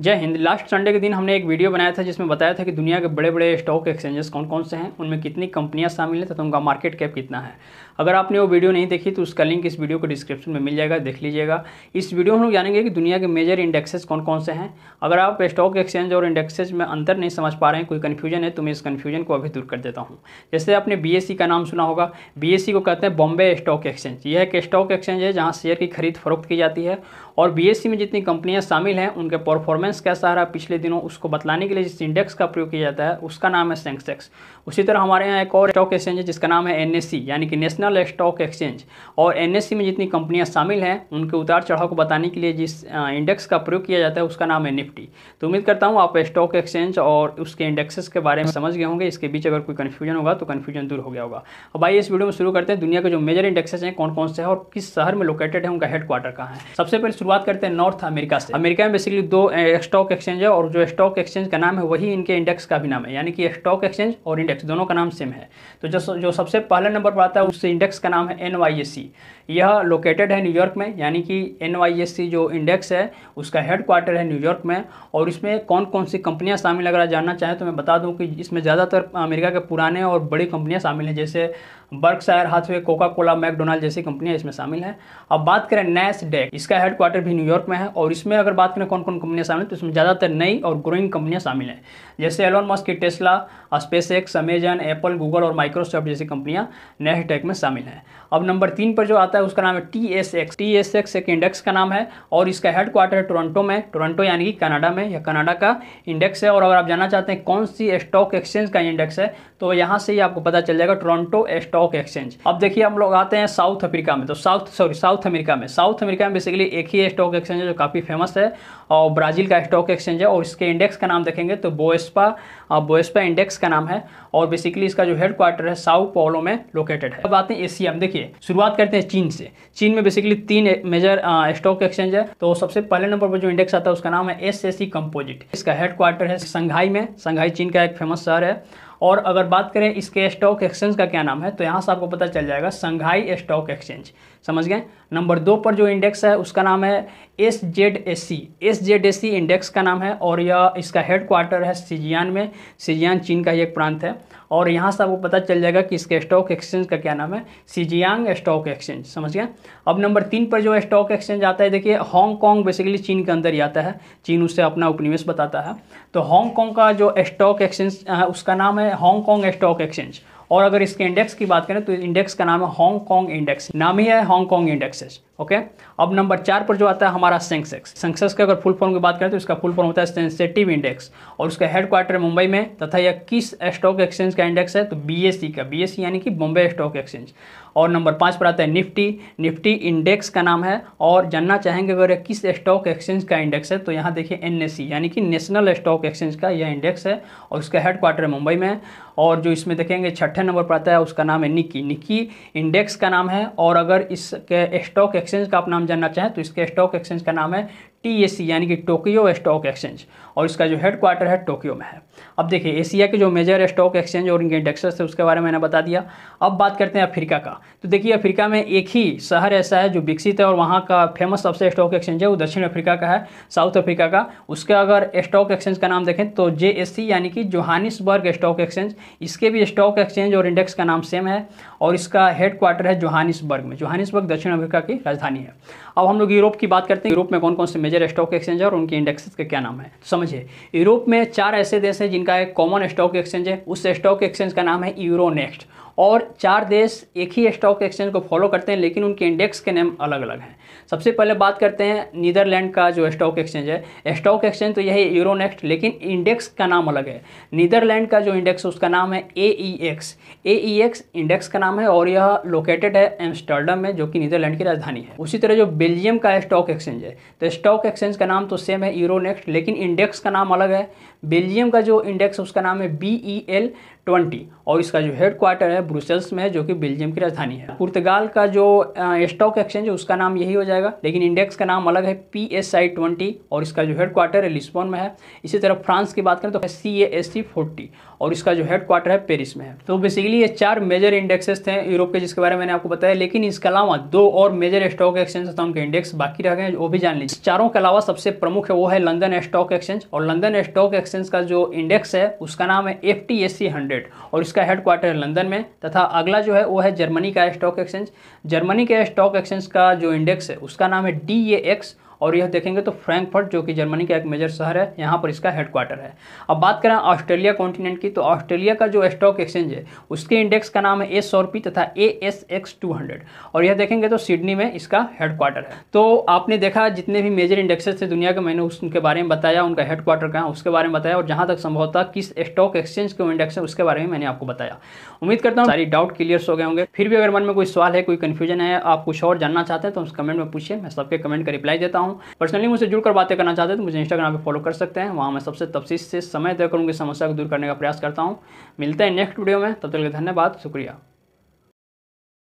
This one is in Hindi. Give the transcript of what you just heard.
जय हिंद लास्ट संडे के दिन हमने एक वीडियो बनाया था जिसमें बताया था कि दुनिया के बड़े बड़े स्टॉक एक्सचेंजेस कौन कौन से हैं उनमें कितनी कंपनियां शामिल हैं तथा उनका मार्केट कैप कितना है अगर आपने वो वीडियो नहीं देखी तो उसका लिंक इस वीडियो को डिस्क्रिप्शन में मिल जाएगा देख लीजिएगा इस वीडियो में हम लोग जानेंगे कि दुनिया के मेजर इंडेक्सेस कौन कौन से हैं अगर आप स्टॉक एक्सचेंज और इंडेक्सेज में अंतर नहीं समझ पा रहे हैं कोई कन्फ्यूजन है तो मैं इस कन्फ्यूजन को अभी दूर कर देता हूँ जैसे आपने बी e का नाम सुना होगा बी e को कहते हैं बॉम्बे स्टॉक एक्सचेंज यह एक स्टॉक एक्सचेंज है जहाँ शेयर की खरीद फरोख्त की जाती है और बीएससी में जितनी कंपनियां शामिल हैं उनके परफॉर्मेंस कैसा रहा पिछले दिनों उसको बतलाने के लिए जिस इंडेक्स का प्रयोग किया जाता है उसका नाम है सेंसेक्स उसी तरह हमारे यहाँ एक और स्टॉक एक्सचेंज है जिसका नाम है एन e, यानी कि नेशनल स्टॉक एक्सचेंज और एन e में जितनी कंपनियाँ शामिल हैं उनके उतार चढ़ाव को बताने के लिए जिस इंडेक्स का प्रयोग किया जाता है उसका नाम है निफ्टी तो उम्मीद करता हूँ आप स्टॉक एक्सचेंज और उसके इंडेक्सेस के बारे में समझ गए होंगे इसके बीच अगर कोई कन्फ्यूजन होगा तो कन्फ्यूजन दूर हो गया होगा अब आइए इस वीडियो में शुरू करते हैं दुनिया के जो मेजर इंडेक्सेस हैं कौन कौन से हैं और किस शहर में लोकेटेड है उनका हेडक्वार्टर कहाँ है सबसे पहले शुरुआत करते हैं नॉर्थ अमेरिका से अमेरिका में बेसिकली दो स्टॉक एक्सचेंज है और जो स्टॉक एक्सचेंज का नाम है वही इनके इंडेक्स का भी नाम है यानी कि स्टॉक एक्सचेंज और इंडेक्स दोनों का नाम सेम है तो जो जो सबसे पहले नंबर पर आता है उस इंडेक्स का नाम है एन यह लोकेटेड है न्यूयॉर्क में यानी कि एन जो इंडेक्स है उसका हेड क्वार्टर है न्यूयॉर्क में और इसमें कौन कौन सी कंपनियाँ शामिल अगर जानना चाहें तो मैं बता दूँ कि इसमें ज़्यादातर अमेरिका के पुराने और बड़ी कंपनियाँ शामिल हैं जैसे Berkshire Hathaway Coca Cola McDonald जैसी कंपनियां इसमें शामिल हैं अब बात करें नैस डेक इसका हेडक्वार्टर भी न्यूयॉर्क में है और इसमें अगर बात करें कौन कौन कंपनियां शामिल हैं तो इसमें ज़्यादातर नई और ग्रोइंग कंपनियां शामिल हैं जैसे एलोन मस्क की Tesla space X Amazon Apple Google और माइक्रोसॉफ्ट जैसी कंपनियां नैस डेक में शामिल हैं अब नंबर तीन पर जो आता है उसका नाम है T S X T S X एक इंडेक्स का नाम है और इसका हेडक्वार्टर है टोरंटो में टोरंटो यानी कि कनाडा में यह कनाडा का इंडेक्स है और अगर आप जानना चाहते हैं कौन सी स्टॉक एक्सचेंज का इंडेक्स है तो यहाँ से ही आपको पता चल जाएगा टोरंटो स्टॉक एक्सचेंज अब देखिए हम लोग आते हैं साउथ अफ्रीका में तो साउथ सॉरी साउथ अमेरिका में साउथ अमेरिका में बेसिकली एक ही स्टॉक एक्सचेंज है जो काफ़ी फेमस है और ब्राज़ील का स्टॉक एक्सचेंज है और इसके इंडेक्स का नाम देखेंगे तो बोएसपा बोएसपा इंडेक्स का नाम है और बेसिकली इसका जो हेड क्वार्टर है साउ पोलो में लोकेटेड है अब आते हैं एशिया में देखिए शुरुआत करते हैं चीन से चीन में बेसिकली तीन मेजर स्टॉक एक्सचेंज है तो सबसे पहले नंबर पर जो इंडेक्स आता है उसका नाम है एस एस कंपोजिट इसका हेड क्वार्टर है संघाई में संघाई चीन का एक फेमस शहर है और अगर बात करें इसके स्टॉक एक्सचेंज का क्या नाम है तो यहाँ से आपको पता चल जाएगा संघाई स्टॉक एक्सचेंज समझ गए नंबर दो पर जो इंडेक्स है उसका नाम है S Z S C S Z S C index का नाम है और यह इसका हेड क्वार्टर है सीजियान में सीजियान चीन का ही एक प्रांत है और यहाँ से आपको पता चल जाएगा कि इसके स्टॉक एक्सचेंज का क्या नाम है सीजियांग स्टॉक एक्सचेंज समझ गए अब नंबर तीन पर जो स्टॉक एक्सचेंज आता है देखिए हांगकॉन्ग बेसिकली चीन के अंदर ही आता है चीन उससे अपना उपनिवेश बताता है तो हांगकॉन्ग का जो स्टॉक एक्सचेंज उसका नाम है है हांगकॉन्ग स्टॉक एक्सचेंज और अगर इसके इंडेक्स की बात करें तो इंडेक्स का नाम है हांगकॉन्ग इंडेक्स नाम ही है हांगकॉन्ग इंडेक्सेस ओके अब नंबर चार पर जो आता है हमारा सेंसेक्स सेंसेक्स का अगर फुल फॉर्म की बात करें तो इसका फुल फॉर्म होता है सेंसेटिव इंडेक्स और उसका हेडक्वार्टर मुंबई में तथा यह किस स्टॉक एक्सचेंज का इंडेक्स है तो बी का बी यानी कि बॉम्बे स्टॉक एक्सचेंज और नंबर पाँच पर आता है निफ्टी निफ्टी इंडेक्स का नाम है और जानना चाहेंगे अगर यह किस स्टॉक एक्सचेंज का इंडेक्स है तो यहाँ देखिए एन यानी कि नेशनल स्टॉक एक्सचेंज का यह इंडेक्स है और उसका हेडक्वार्टर मुंबई में और जो इसमें देखेंगे छठे आठवें नंबर पर आता है उसका नाम है निकी निकी इंडेक्स का नाम है और अगर इसके स्टॉक एक्सचेंज का आप नाम जानना चाहें तो इसके स्टॉक एक्सचेंज का नाम है टी यानी कि टोक्यो स्टॉक एक्सचेंज और इसका जो हेड क्वार्टर है टोक्यो में है अब देखिए एशिया के जो मेजर स्टॉक एक्सचेंज और इनके इंडेक्सेस थे उसके बारे में मैंने बता दिया अब बात करते हैं अफ्रीका का तो देखिए अफ्रीका में एक ही शहर ऐसा है जो विकसित है और वहाँ का फेमस सबसे स्टॉक एक्सचेंज है वो दक्षिण अफ्रीका का है साउथ अफ्रीका का उसका अगर स्टॉक एक्सचेंज का नाम देखें तो जे यानी कि जोहानिसबर्ग स्टॉक एक्सचेंज इसके भी स्टॉक एक्सचेंज और इंडेक्स का नाम सेम है और इसका हेड क्वार्टर है जोहानिसबर्ग में जोहानिसबर्ग दक्षिण अफ्रीका की राजधानी है अब हम लोग यूरोप की बात करते हैं यूरोप में कौन कौन से मेजर स्टॉक एक्सचेंज है और उनके इंडेक्सेस का क्या नाम है तो समझिए यूरोप में चार ऐसे देश हैं जिनका एक कॉमन स्टॉक एक्सचेंज है उस स्टॉक एक्सचेंज का नाम है यूरो नेक्स्ट और चार देश एक ही स्टॉक एक्सचेंज को फॉलो करते हैं लेकिन उनके इंडेक्स के नेम अलग अलग हैं सबसे पहले बात करते हैं नीदरलैंड का जो स्टॉक एक्सचेंज है स्टॉक एक्सचेंज तो यही यूरोनेक्स्ट लेकिन इंडेक्स का नाम अलग है नीदरलैंड का जो इंडेक्स है उसका नाम है A E X A E X index का नाम है और यह लोकेटेड है एम्स्टर्डम में जो कि नीदरलैंड की राजधानी है उसी तरह जो बेल्जियम का स्टॉक एक्सचेंज है तो स्टॉक एक्सचेंज का नाम तो सेम है यूरोनेक्स्ट लेकिन इंडेक्स का नाम अलग है बेल्जियम का जो इंडेक्स है उसका नाम है बी ई एल ट्वेंटी और इसका जो हेड क्वार्टर है ब्रुसेल्स में है जो कि बेल्जियम की राजधानी है पुर्तगाल का जो स्टॉक एक्सचेंज है उसका नाम यही हो जाएगा लेकिन इंडेक्स का नाम अलग है पी एस आई ट्वेंटी और इसका जो हेड क्वार्टर है लिस्बोन में है इसी तरह फ्रांस की बात करें तो सी ए एस सी फोर्टी और इसका जो हेड क्वार्टर है पेरिस में है तो बेसिकली ये चार मेजर इंडेक्सेस थे यूरोप के जिसके बारे में मैंने आपको बताया लेकिन इसके अलावा दो और मेजर स्टॉक एक्सचेंज था उनके इंडेक्स बाकी रह गए वो भी जान लीजिए चारों के अलावा सबसे प्रमुख है वो है लंदन स्टॉक एक्सचेंज और लंदन स्टॉक एक्सचेंज का जो इंडेक्स है उसका नाम है F T S C hundred limited और इसका हेड क्वार्टर लंदन में तथा अगला जो है वो है जर्मनी का स्टॉक एक्सचेंज जर्मनी के स्टॉक एक्सचेंज का जो इंडेक्स है उसका नाम है डी एक्स और यह देखेंगे तो फ्रैंकफर्ट जो कि जर्मनी का एक मेजर शहर है यहाँ पर इसका हेडक्वार्टर है अब बात करें ऑस्ट्रेलिया कॉन्टिनेंट की तो ऑस्ट्रेलिया का जो स्टॉक एक्सचेंज है उसके इंडेक्स का नाम है ए सौरपी तथा A S X two hundred और यह देखेंगे तो सिडनी में इसका हेडक्वार्टर है तो आपने देखा जितने भी मेजर इंडेक्सेस थे दुनिया के मैंने उसके बारे में बताया उनका हेडक्वार्टर कहाँ उसके बारे में बताया और जहाँ तक संभव था किस स्टॉक एक्सचेंज के इंडेक्स है उसके बारे में मैंने आपको बताया उम्मीद करता हूँ सारी डाउट क्लियर हो गए होंगे फिर भी अगर मन में कोई सवाल है कोई कन्फ्यूजन है आप कुछ और जानना चाहते हैं तो उस कमेंट में पूछिए मैं सबके कमेंट का रिप्लाई देता हूँ हूँ पर्सनली मुझसे जुड़कर बातें करना चाहते हैं तो मुझे इंस्टाग्राम पर फॉलो कर सकते हैं वहाँ मैं सबसे तफसील से समय तय करूँगी समस्या को दूर करने का प्रयास करता हूँ मिलते हैं नेक्स्ट वीडियो में तब तक के धन्यवाद शुक्रिया